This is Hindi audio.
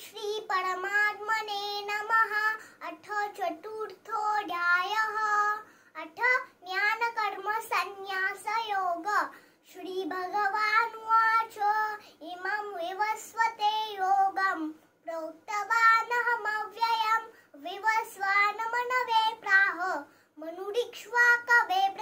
श्री परमात्मने नमः अथ चतुर्थोऽध्यायः अथ संन्यास ज्ञानकर्मसन्न्यासयोग श्रीभगवानुवाच इमं विवस्वते योगं विवस्वान् मनवे प्राह मनुरिक्ष्वा कवे